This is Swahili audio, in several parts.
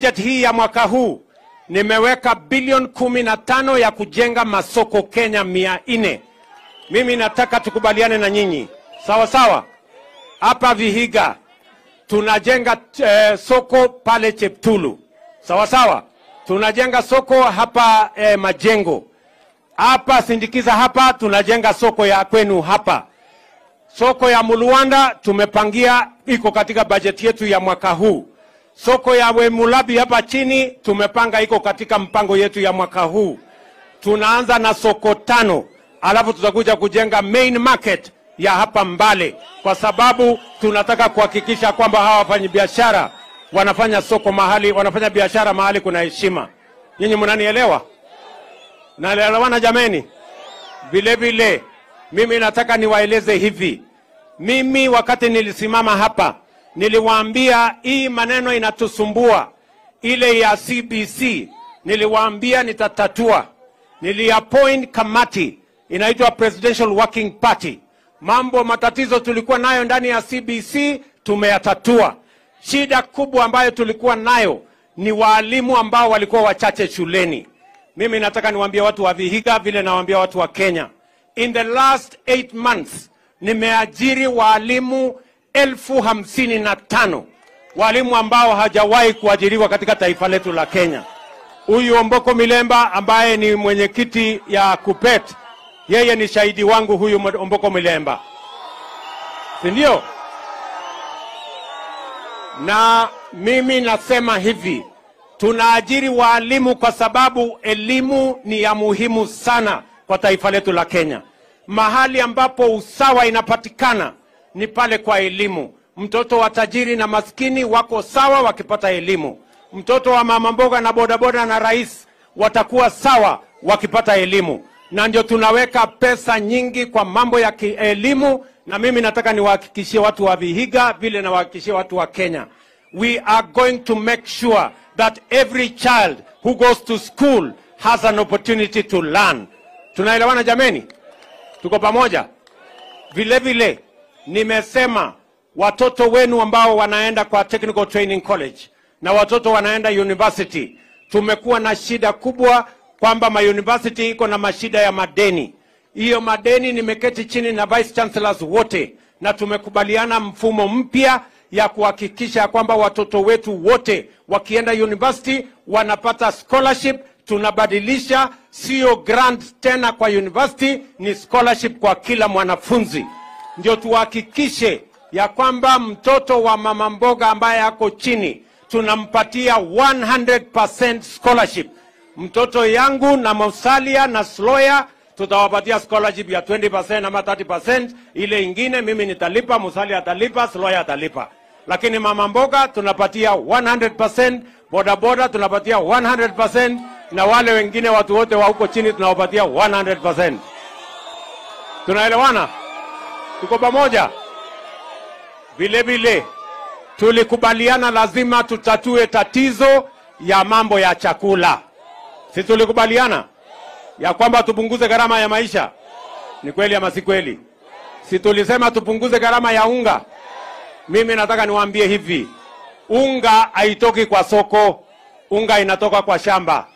Bajeti hii ya mwaka huu nimeweka bilioni kumi na tano ya kujenga masoko Kenya mia nne. Mimi nataka tukubaliane na nyinyi sawa sawa. Hapa Vihiga tunajenga eh, soko pale Cheptulu sawa sawa, tunajenga soko hapa eh, Majengo hapa Sindikiza hapa tunajenga soko ya kwenu hapa, soko ya Muluanda tumepangia, iko katika bajeti yetu ya mwaka huu. Soko ya Wemulabi hapa chini tumepanga iko katika mpango yetu ya mwaka huu. Tunaanza na soko tano, alafu tutakuja kujenga main market ya hapa Mbale, kwa sababu tunataka kuhakikisha kwamba hawa wafanyabiashara wanafanya soko mahali, wanafanya biashara mahali kuna heshima. Nyinyi mnanielewa? Naelewana jameni? Vile vile mimi nataka niwaeleze hivi, mimi wakati nilisimama hapa Niliwaambia hii maneno inatusumbua, ile ya CBC niliwaambia nitatatua. Niliappoint kamati inaitwa Presidential Working Party. Mambo matatizo tulikuwa nayo ndani ya CBC tumeyatatua. Shida kubwa ambayo tulikuwa nayo ni waalimu ambao walikuwa wachache shuleni. Mimi nataka niwaambie watu wa Vihiga vile nawaambia watu wa Kenya, in the last eight months nimeajiri waalimu elfu hamsini na tano walimu ambao hajawahi kuajiriwa katika taifa letu la Kenya. Huyu Omboko Milemba ambaye ni mwenyekiti ya KUPET, yeye ni shahidi wangu huyu Omboko Milemba, si ndio? Na mimi nasema hivi, tunaajiri waalimu kwa sababu elimu ni ya muhimu sana kwa taifa letu la Kenya. Mahali ambapo usawa inapatikana ni pale kwa elimu. Mtoto wa tajiri na maskini wako sawa wakipata elimu. Mtoto wa mama mboga na bodaboda na rais watakuwa sawa wakipata elimu, na ndio tunaweka pesa nyingi kwa mambo ya kielimu. Na mimi nataka niwahakikishie watu wa Vihiga vile nawahakikishie watu wa Kenya, we are going to make sure that every child who goes to school has an opportunity to learn. Tunaelewana jameni? Tuko pamoja? Vile vile nimesema watoto wenu ambao wanaenda kwa Technical Training College na watoto wanaenda university, tumekuwa na shida kubwa kwamba university iko na mashida ya madeni. Hiyo madeni nimeketi chini na vice chancellors wote na tumekubaliana mfumo mpya ya kuhakikisha kwamba watoto wetu wote wakienda university wanapata scholarship. Tunabadilisha sio grant tena kwa university, ni scholarship kwa kila mwanafunzi ndio tuhakikishe ya kwamba mtoto wa mama mboga ambaye ako chini tunampatia 100% scholarship. Mtoto yangu na Musalia na Sloya tutawapatia scholarship ya 20% ama 30%. Ile ingine mimi nitalipa, Musalia atalipa, Sloya atalipa, lakini mama mboga tunapatia 100%, bodaboda tunapatia 100%, na wale wengine watu wote wa huko chini tunawapatia 100%. Tunaelewana? Tuko pamoja? Vile vile tulikubaliana lazima tutatue tatizo ya mambo ya chakula. Si tulikubaliana ya kwamba tupunguze gharama ya maisha? Ni kweli ama si kweli? Si tulisema tupunguze gharama ya unga? Mimi nataka niwaambie hivi, unga haitoki kwa soko, unga inatoka kwa shamba.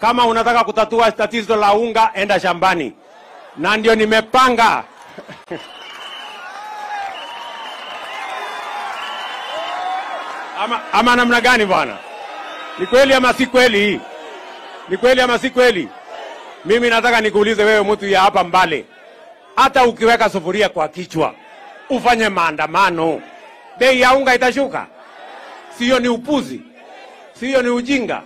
Kama unataka kutatua tatizo la unga, enda shambani, na ndio nimepanga ama, ama namna gani bwana? Ni kweli ama si kweli? Ni kweli ama si kweli? Mimi nataka nikuulize wewe, mtu ya hapa Mbale, hata ukiweka sufuria kwa kichwa ufanye maandamano, bei ya unga itashuka? Siyo ni upuzi? Siyo ni ujinga?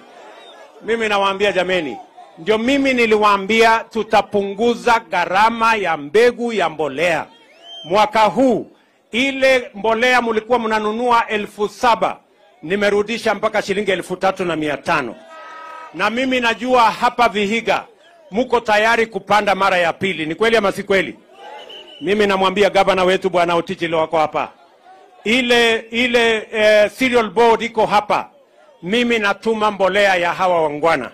Mimi nawaambia jameni, ndio mimi niliwaambia tutapunguza gharama ya mbegu ya mbolea mwaka huu. Ile mbolea mlikuwa mnanunua elfu saba nimerudisha mpaka shilingi elfu tatu na mia tano na mimi najua hapa Vihiga muko tayari kupanda mara ya pili. Ni kweli ama si kweli? Mimi namwambia gavana wetu bwana Otiji leo wako hapa, ile ile eh, cereal board iko hapa. Mimi natuma mbolea ya hawa wangwana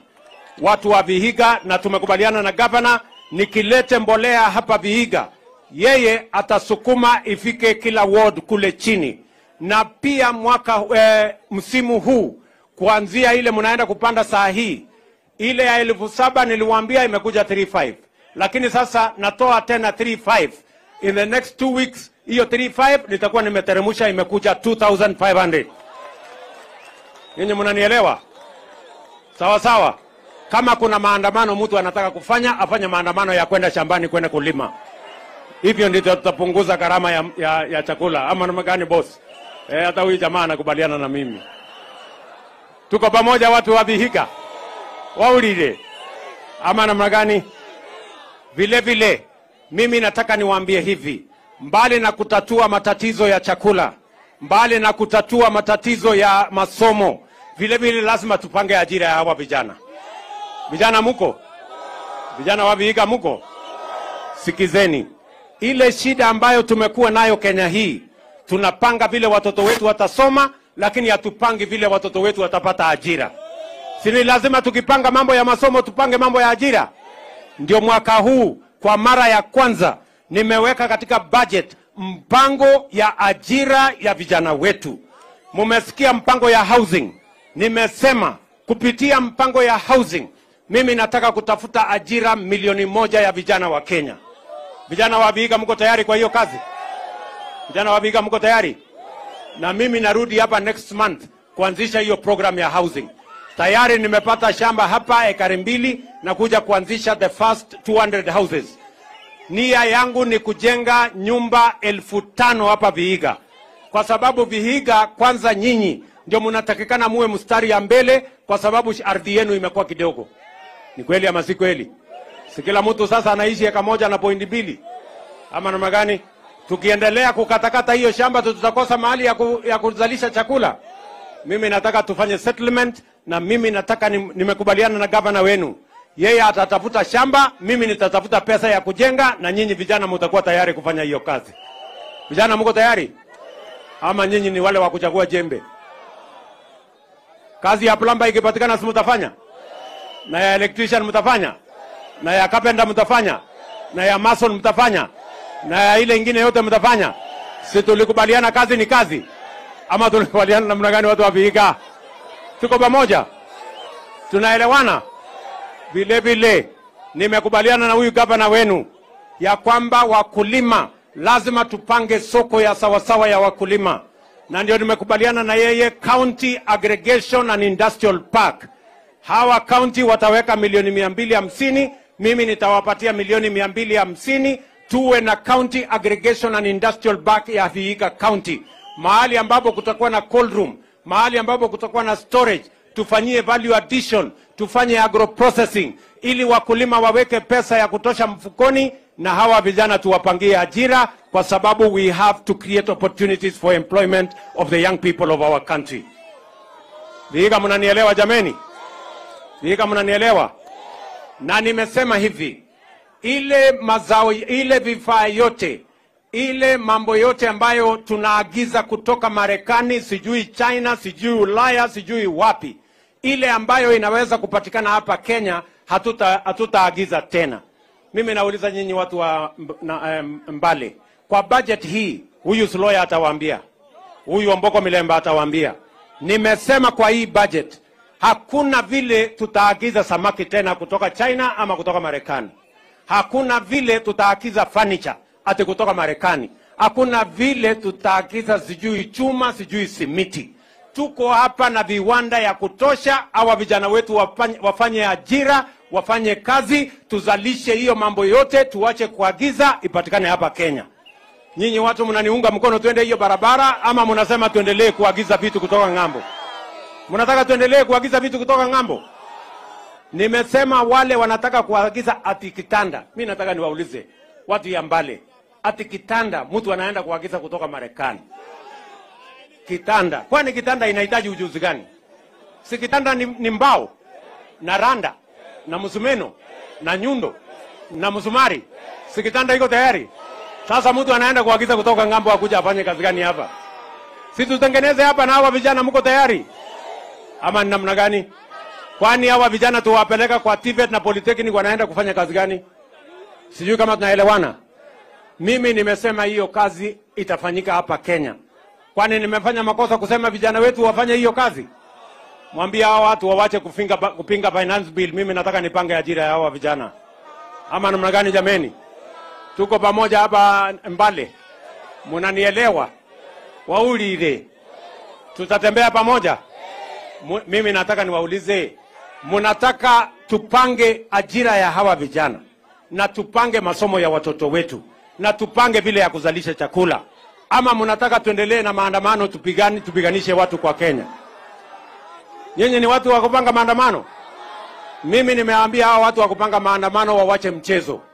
watu wa Vihiga, na tumekubaliana na gavana, nikilete mbolea hapa Vihiga, yeye atasukuma ifike kila ward kule chini na pia mwaka e, msimu huu kuanzia ile mnaenda kupanda saa hii ile ya elfu saba niliwaambia imekuja 35 lakini sasa natoa tena 35 in the next two weeks hiyo 35 nitakuwa nimeteremsha imekuja 2500 nyinyi mnanielewa sawa sawa kama kuna maandamano mtu anataka kufanya afanye maandamano ya kwenda shambani kwenda kulima hivyo ndivyo tutapunguza gharama ya, ya, ya chakula ama namna gani boss Eh, hata huyu jamaa anakubaliana na mimi. Tuko pamoja watu wa Vihiga. Waulile. Ama namna gani? Vile vile mimi nataka niwaambie hivi, mbali na kutatua matatizo ya chakula, mbali na kutatua matatizo ya masomo, vile vile lazima tupange ajira ya hawa vijana. Vijana muko? Vijana wa Vihiga muko? Sikizeni. Ile shida ambayo tumekuwa nayo Kenya hii Tunapanga vile watoto wetu watasoma, lakini hatupangi vile watoto wetu watapata ajira. Si ni lazima tukipanga mambo ya masomo tupange mambo ya ajira? Ndio mwaka huu kwa mara ya kwanza nimeweka katika budget mpango ya ajira ya vijana wetu. Mumesikia mpango ya housing, nimesema kupitia mpango ya housing mimi nataka kutafuta ajira milioni moja ya vijana wa Kenya. Vijana wa Vihiga, mko tayari kwa hiyo kazi? Vijana wa Vihiga mko tayari? Na mimi narudi hapa next month kuanzisha hiyo program ya housing. Tayari nimepata shamba hapa ekari mbili na kuja kuanzisha the first 200 houses. Nia yangu ni kujenga nyumba elfu tano hapa Vihiga, kwa sababu Vihiga kwanza, nyinyi ndio mnatakikana muwe mstari ya mbele, kwa sababu ardhi yenu imekuwa kidogo. Ni kweli ama si kweli? Si kila mtu sasa anaishi eka moja na pointi mbili ama namna gani? Tukiendelea kukatakata hiyo shamba, tutakosa mahali ya, ku, ya kuzalisha chakula. Mimi nataka tufanye settlement, na mimi nataka nimekubaliana na gavana wenu, yeye atatafuta shamba, mimi nitatafuta pesa ya kujenga, na nyinyi vijana mutakuwa tayari kufanya hiyo kazi. Vijana mko tayari ama nyinyi ni wale wa kuchagua jembe? Kazi ya plumber ikipatikana, si mtafanya? Na ya electrician mtafanya? Na ya carpenter mtafanya? Na ya mason mtafanya? na ile ingine yote mtafanya? Si tulikubaliana kazi ni kazi, ama tulikubaliana namna gani watu wa Vihiga? Tuko pamoja, tunaelewana vile vile. Nimekubaliana na huyu gavana wenu ya kwamba wakulima lazima tupange soko ya sawasawa ya wakulima, na ndio nimekubaliana na yeye County Aggregation and Industrial Park. Hawa kaunti wataweka milioni mia mbili hamsini mimi nitawapatia milioni mia mbili hamsini tuwe na county aggregation and industrial park ya Vihiga County, mahali ambapo kutakuwa na cold room, mahali ambapo kutakuwa na storage, tufanyie value addition, tufanye agro processing, ili wakulima waweke pesa ya kutosha mfukoni na hawa vijana tuwapangie ajira, kwa sababu we have to create opportunities for employment of the young people of our country. Vihiga, mnanielewa jameni? Vihiga, mnanielewa? Na nimesema hivi ile mazao, ile vifaa yote, ile mambo yote ambayo tunaagiza kutoka Marekani, sijui China, sijui Ulaya, sijui wapi, ile ambayo inaweza kupatikana hapa Kenya hatuta hatutaagiza tena. Mimi nauliza nyinyi watu wa na, eh, mbali kwa budget hii, huyu Sloya atawaambia, huyu Omboko Milemba atawaambia, nimesema kwa hii budget hakuna vile tutaagiza samaki tena kutoka China ama kutoka Marekani. Hakuna vile tutaagiza furniture ati kutoka Marekani. Hakuna vile tutaagiza sijui chuma sijui simiti. Tuko hapa na viwanda ya kutosha, awa vijana wetu wafanye, wafanye ajira wafanye kazi, tuzalishe hiyo mambo yote, tuache kuagiza, ipatikane hapa Kenya. Nyinyi watu mnaniunga mkono tuende hiyo barabara, ama mnasema tuendelee kuagiza vitu kutoka ng'ambo? Mnataka tuendelee kuagiza vitu kutoka ng'ambo? Nimesema wale wanataka kuagiza ati kitanda, mi nataka niwaulize watu ya mbali, ati kitanda mtu anaenda kuagiza kutoka Marekani kitanda? Kwani kitanda inahitaji ujuzi gani? Si kitanda ni, ni mbao na randa na msumeno na nyundo na msumari, si kitanda iko tayari? Sasa mtu anaenda kuagiza kutoka ng'ambo, akuja afanye kazi gani hapa? Si tutengeneze hapa, na hawa vijana mko tayari ama namna gani? Kwani hawa vijana tuwapeleka kwa TVET na Polytechnic wanaenda kufanya kazi gani? Sijui kama tunaelewana. Mimi nimesema hiyo kazi itafanyika hapa Kenya. Kwani nimefanya makosa kusema vijana wetu wafanye hiyo kazi? Mwambie hawa watu wawache kufinga, kupinga finance bill. Mimi nataka nipange ajira ya hawa vijana, ama namna gani? Jameni, tuko pamoja hapa Mbale, munanielewa? Waulile, tutatembea pamoja. Mimi nataka niwaulize munataka tupange ajira ya hawa vijana na tupange masomo ya watoto wetu na tupange vile ya kuzalisha chakula, ama munataka tuendelee na maandamano tupigani, tupiganishe watu kwa Kenya? Nyinyi ni watu wa kupanga maandamano? Mimi nimeambia hawa watu wa kupanga maandamano wawache mchezo.